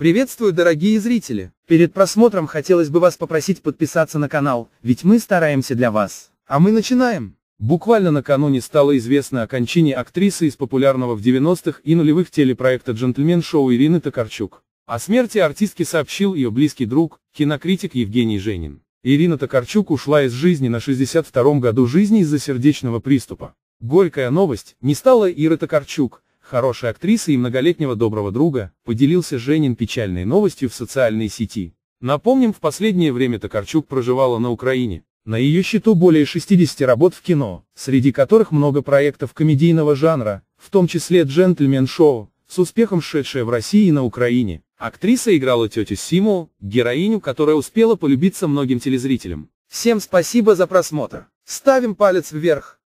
Приветствую, дорогие зрители! Перед просмотром хотелось бы вас попросить подписаться на канал, ведь мы стараемся для вас. А мы начинаем! Буквально накануне стало известно о кончине актрисы из популярного в 90-х и нулевых телепроекта «Джентльмен-шоу» Ирины Токарчук. О смерти артистки сообщил ее близкий друг, кинокритик Евгений Женин. Ирина Токарчук ушла из жизни на 62-м году жизни из-за сердечного приступа. Горькая новость, не стала Ира Токарчук, хорошей актрисы и многолетнего доброго друга, поделился Женин печальной новостью в социальной сети. Напомним, в последнее время Токарчук проживала на Украине. На ее счету более 60 работ в кино, среди которых много проектов комедийного жанра, в том числе «Джентльмен-шоу», с успехом шедшее в России и на Украине. Актриса играла тетю Симу, героиню, которая успела полюбиться многим телезрителям. Всем спасибо за просмотр. Ставим палец вверх.